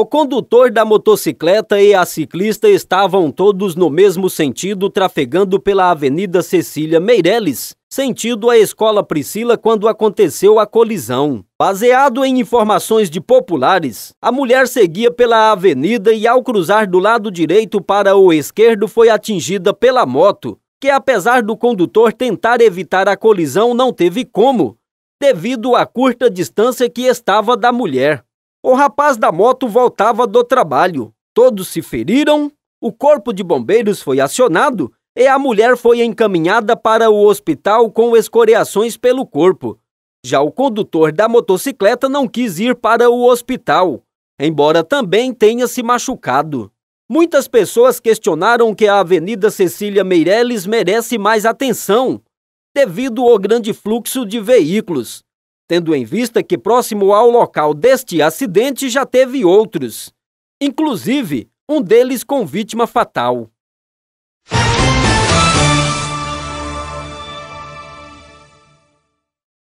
O condutor da motocicleta e a ciclista estavam todos no mesmo sentido, trafegando pela Avenida Cecília Meireles, sentido à Escola Priscila, quando aconteceu a colisão. Baseado em informações de populares, a mulher seguia pela avenida e, ao cruzar do lado direito para o esquerdo, foi atingida pela moto, que, apesar do condutor tentar evitar a colisão, não teve como, devido à curta distância que estava da mulher. O rapaz da moto voltava do trabalho. Todos se feriram, o corpo de bombeiros foi acionado e a mulher foi encaminhada para o hospital com escoriações pelo corpo. Já o condutor da motocicleta não quis ir para o hospital, embora também tenha se machucado. Muitas pessoas questionaram que a Avenida Cecília Meireles merece mais atenção, devido ao grande fluxo de veículos tendo em vista que próximo ao local deste acidente já teve outros, inclusive um deles com vítima fatal.